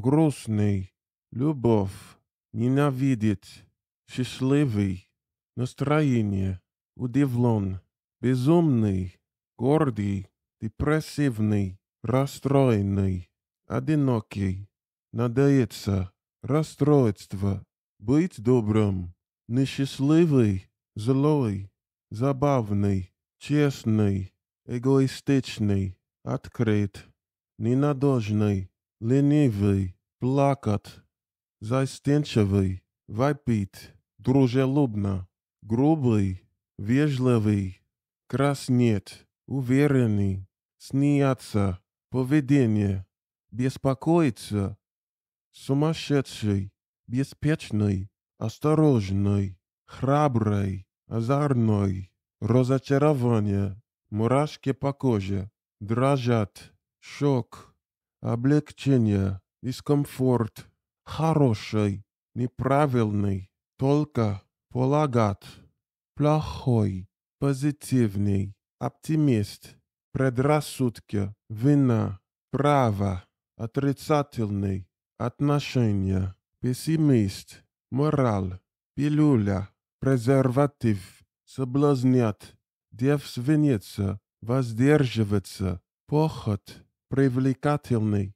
грустный, любовь, ненавидеть, счастливый, настроение, удивлен, безумный, гордый, депрессивный, расстроенный, одинокий, надеется, расстройство, быть добрым, несчастливый, злой, забавный, честный, эгоистичный, открыт, ненадежный, ленивый, плакать, застенчивый, вопить, дружелюбно, грубый, вежливый, краснеть, уверенный, смеяться, поведение, беспокоиться, сумасшедший, беспечный, осторожный, храбрый, озорной, разочарование, мурашки по коже, дрожат, шок облегчение, дискомфорт, хороший, неправильный, только полагать, плохой, позитивный, оптимист, предрассудки, вина, право, отрицательный, отношения, пессимист, мораль, пилюля, презерватив, соблазнять, девственница, воздерживаться, похоть, привлекательный,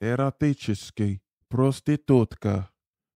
эротический, проститутка.